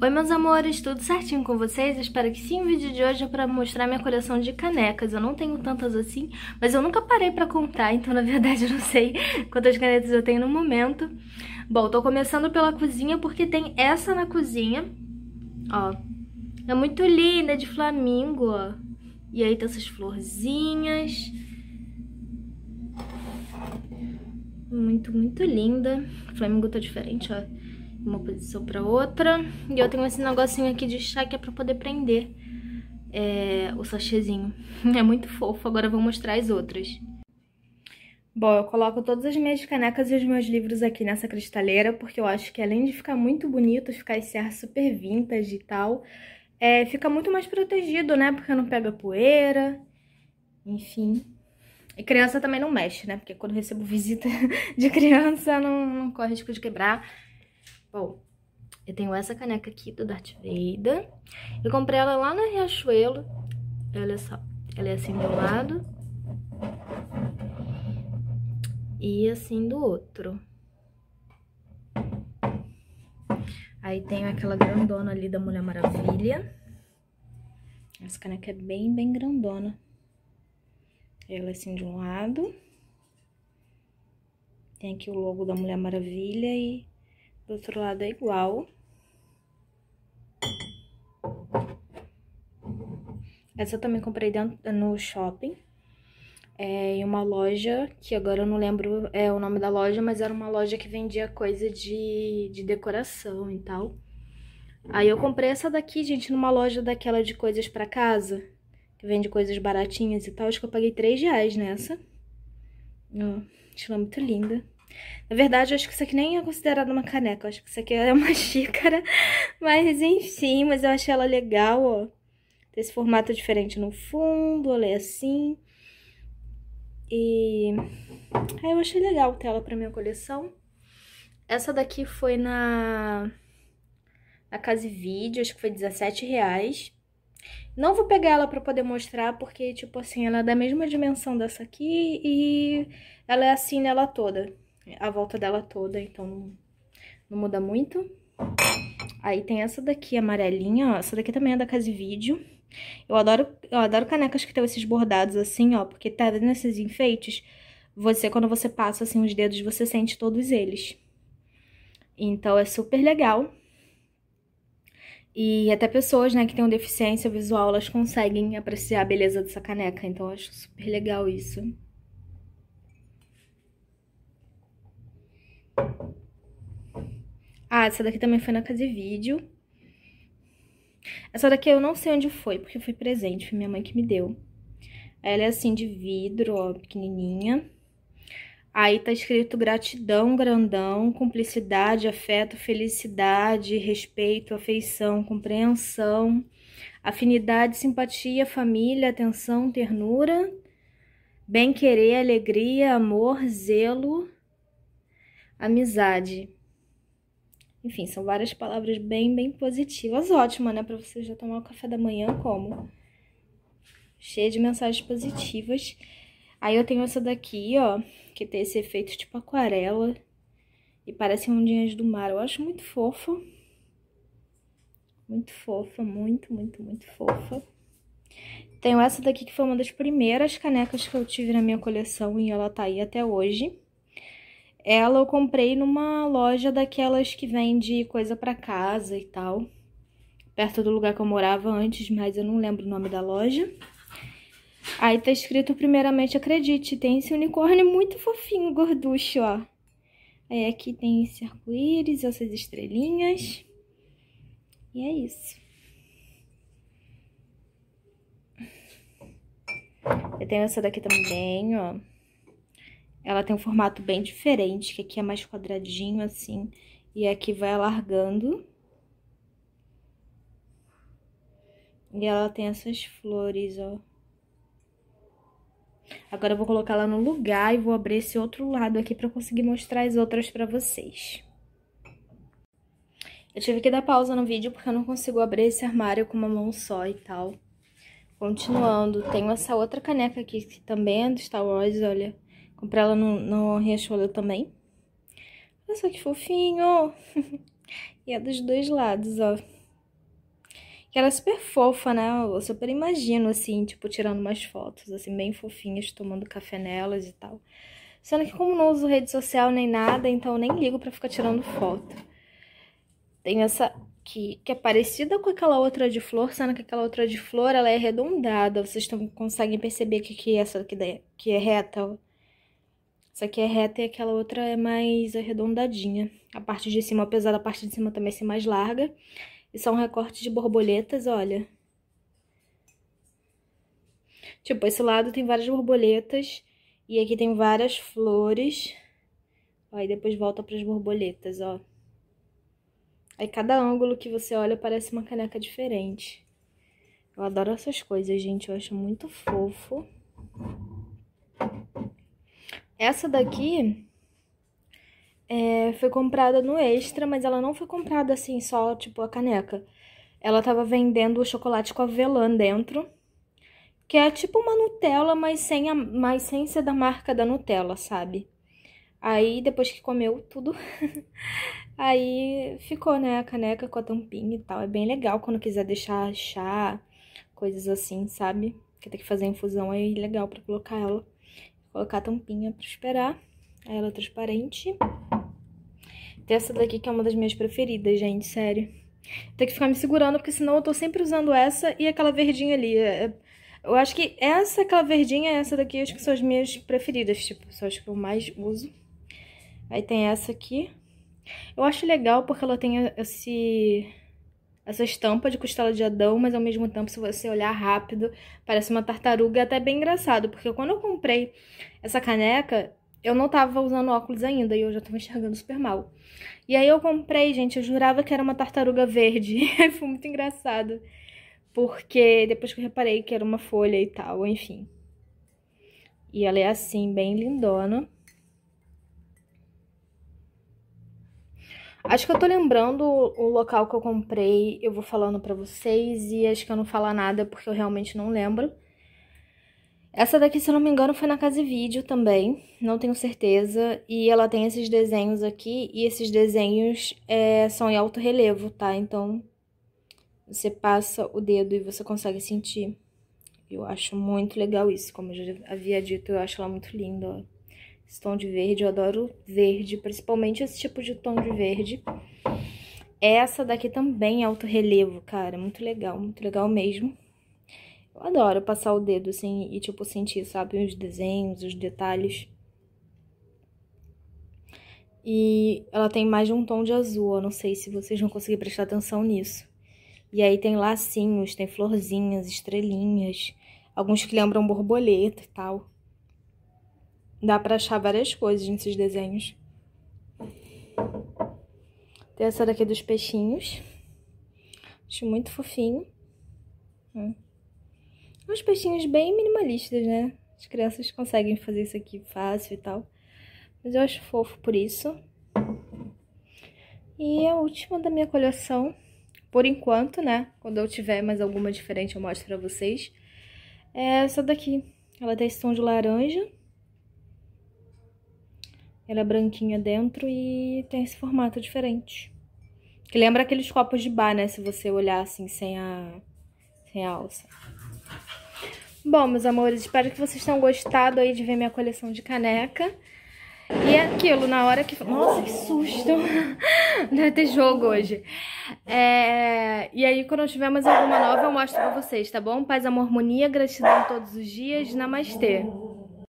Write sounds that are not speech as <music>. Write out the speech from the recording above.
Oi meus amores, tudo certinho com vocês? espero que sim, o vídeo de hoje é pra mostrar minha coleção de canecas Eu não tenho tantas assim, mas eu nunca parei pra contar Então <laughs> na verdade eu não sei quantas canetas eu tenho no momento Bom, tô começando pela cozinha porque tem essa na cozinha Ó, é muito linda, é de flamingo, ó E aí tem essas florzinhas muito, muito linda. Flamingo tá diferente, ó uma posição pra outra. E eu tenho esse negocinho aqui de chá que é pra poder prender é, o sachêzinho. <laughs> É muito fofo, agora eu vou mostrar as outras. Bom, eu coloco todas as minhas canecas e os meus livros aqui nessa cristaleira, porque eu acho que além de ficar muito bonito, ficar esse ar super vintage e tal, é, fica muito mais protegido, né? Porque não pega poeira, enfim. E criança também não mexe, né? Porque quando eu recebo visita <laughs> de criança, não, não corre risco de quebrar. Bom, eu tenho essa caneca aqui do Darth Vader. Eu comprei ela lá na Riachuelo. Olha só, ela é assim de um lado e assim do outro. Aí tem aquela grandona ali da Mulher Maravilha. Essa caneca é bem, bem grandona. Ela é assim de um lado. Tem aqui o logo da Mulher Maravilha e do outro lado é igual. Essa eu também comprei dentro, no shopping. É, em uma loja, que agora eu não lembro é, o nome da loja, mas era uma loja que vendia coisa de, de decoração e tal. Aí eu comprei essa daqui, gente, numa loja daquela de coisas para casa, que vende coisas baratinhas e tal. Acho que eu paguei 3 reais nessa. Ó, achei ela muito linda. Na verdade, eu acho que isso aqui nem é considerado uma caneca. Eu acho que isso aqui é uma <laughs> xícara. Mas enfim, mas eu achei ela legal, ó. Tem esse formato diferente no fundo, olhei assim. E aí eu achei legal ter ela pra minha coleção. Essa daqui foi na, na Casa Vídeo, acho que foi 17 reais. Não vou pegar ela pra poder mostrar, porque, tipo assim, ela é da mesma dimensão dessa aqui e ela é assim nela toda a volta dela toda, então não, não muda muito. Aí tem essa daqui, amarelinha, ó. Essa daqui também é da Casa Vídeo. Eu adoro, eu adoro canecas que tem esses bordados assim, ó. Porque tá vendo esses enfeites? Você, quando você passa assim os dedos, você sente todos eles. Então é super legal. E até pessoas, né, que têm deficiência visual, elas conseguem apreciar a beleza dessa caneca. Então eu acho super legal isso. Ah, essa daqui também foi na casa de vídeo. Essa daqui eu não sei onde foi, porque foi presente, foi minha mãe que me deu. Ela é assim de vidro, ó, pequenininha. Aí tá escrito gratidão, grandão, cumplicidade, afeto, felicidade, respeito, afeição, compreensão, afinidade, simpatia, família, atenção, ternura, bem-querer, alegria, amor, zelo, amizade. Enfim, são várias palavras bem, bem positivas. Ótima, né? Pra você já tomar o café da manhã como? Cheia de mensagens positivas. Aí eu tenho essa daqui, ó, que tem esse efeito tipo aquarela. E parece ondinhas do mar. Eu acho muito fofa. Muito fofa, muito, muito, muito fofa. Tenho essa daqui que foi uma das primeiras canecas que eu tive na minha coleção e ela tá aí até hoje. Ela eu comprei numa loja daquelas que vende coisa para casa e tal, perto do lugar que eu morava antes, mas eu não lembro o nome da loja. Aí tá escrito primeiramente, acredite, tem esse unicórnio muito fofinho, gorducho, ó. Aí aqui tem esse arco-íris, essas estrelinhas. E é isso. Eu tenho essa daqui também, ó. Ela tem um formato bem diferente, que aqui é mais quadradinho, assim, e aqui vai alargando. E ela tem essas flores, ó. Agora eu vou colocar ela no lugar e vou abrir esse outro lado aqui pra conseguir mostrar as outras pra vocês. Eu tive que dar pausa no vídeo porque eu não consigo abrir esse armário com uma mão só e tal. Continuando, tenho essa outra caneca aqui que também é do Star Wars, olha. Comprei ela no, no Riachuelo também. Olha só que fofinho! <laughs> e é dos dois lados, ó. Que ela é super fofa, né? Eu super imagino, assim, tipo, tirando umas fotos, assim, bem fofinhas, tomando café nelas e tal. Sendo que como não uso rede social nem nada, então nem ligo pra ficar tirando foto. Tem essa que, que é parecida com aquela outra de flor, sendo que aquela outra de flor, ela é arredondada. Vocês tão, conseguem perceber que, que é essa aqui da, que é reta, ó. Essa aqui é reta e aquela outra é mais arredondadinha. A parte de cima, apesar da parte de cima também ser mais larga. E são recortes de borboletas, olha. Tipo, esse lado tem várias borboletas e aqui tem várias flores. Aí depois volta para as borboletas, ó. Aí cada ângulo que você olha parece uma caneca diferente. Eu adoro essas coisas, gente. Eu acho muito fofo. Essa daqui é, foi comprada no Extra, mas ela não foi comprada assim, só tipo a caneca. Ela tava vendendo o chocolate com avelã dentro, que é tipo uma Nutella, mas sem, a, mas sem ser da marca da Nutella, sabe? Aí, depois que comeu tudo, <laughs> aí ficou, né, a caneca com a tampinha e tal. É bem legal quando quiser deixar chá, coisas assim, sabe? Que tem que fazer infusão, aí é legal pra colocar ela colocar a tampinha pra esperar. Aí ela é transparente. Tem essa daqui que é uma das minhas preferidas, gente, sério. Tem que ficar me segurando, porque senão eu tô sempre usando essa e aquela verdinha ali. É, é, eu acho que essa, aquela verdinha, essa daqui, acho que são as minhas preferidas, tipo, são as que eu mais uso. Aí tem essa aqui. Eu acho legal porque ela tem esse essa estampa de costela de Adão, mas ao mesmo tempo, se você olhar rápido, parece uma tartaruga. É até bem engraçado, porque quando eu comprei essa caneca, eu não tava usando óculos ainda e eu já tava enxergando super mal. E aí eu comprei, gente, eu jurava que era uma tartaruga verde. <laughs> Foi muito engraçado. Porque depois que eu reparei que era uma folha e tal, enfim. E ela é assim, bem lindona. Acho que eu tô lembrando o local que eu comprei, eu vou falando para vocês e acho que eu não falo nada porque eu realmente não lembro. Essa daqui, se eu não me engano, foi na Casa Vídeo também, não tenho certeza. E ela tem esses desenhos aqui, e esses desenhos é, são em alto relevo, tá? Então, você passa o dedo e você consegue sentir. Eu acho muito legal isso, como eu já havia dito, eu acho ela muito linda, ó esse tom de verde. Eu adoro verde, principalmente esse tipo de tom de verde. Essa daqui também é alto relevo, cara. Muito legal, muito legal mesmo. Eu adoro passar o dedo, assim, e, tipo, sentir, sabe, os desenhos, os detalhes. E ela tem mais de um tom de azul, eu não sei se vocês vão conseguir prestar atenção nisso. E aí tem lacinhos, tem florzinhas, estrelinhas, alguns que lembram borboleta e tal. Dá pra achar várias coisas nesses desenhos. Tem essa daqui dos peixinhos. Acho muito fofinho. Hum. Uns peixinhos bem minimalistas, né? As crianças conseguem fazer isso aqui fácil e tal. Mas eu acho fofo por isso. E a última da minha coleção, por enquanto, né? Quando eu tiver mais alguma diferente eu mostro pra vocês. É essa daqui. Ela tem esse tom de laranja. Ela é branquinha dentro e tem esse formato diferente. Que lembra aqueles copos de bar, né? Se você olhar assim, sem a, sem a alça. Bom, meus amores, espero que vocês tenham gostado aí de ver minha coleção de caneca. E é aquilo, na hora que... Nossa, que susto! <laughs> Deve ter jogo hoje. É... E aí, quando eu tiver mais alguma nova, eu mostro pra vocês, tá bom? Paz, amor, harmonia, gratidão todos os dias. Namastê!